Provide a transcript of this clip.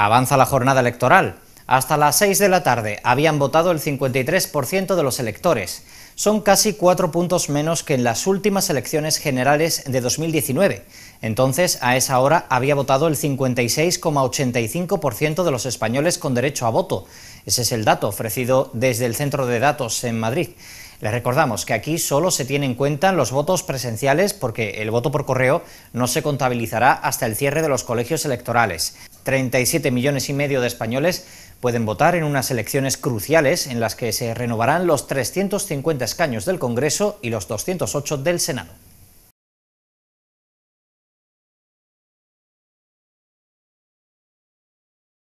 Avanza la jornada electoral. Hasta las 6 de la tarde habían votado el 53% de los electores. Son casi cuatro puntos menos que en las últimas elecciones generales de 2019. Entonces, a esa hora había votado el 56,85% de los españoles con derecho a voto. Ese es el dato ofrecido desde el Centro de Datos en Madrid. Les recordamos que aquí solo se tienen en cuenta los votos presenciales porque el voto por correo no se contabilizará hasta el cierre de los colegios electorales. 37 millones y medio de españoles pueden votar en unas elecciones cruciales en las que se renovarán los 350 escaños del Congreso y los 208 del Senado.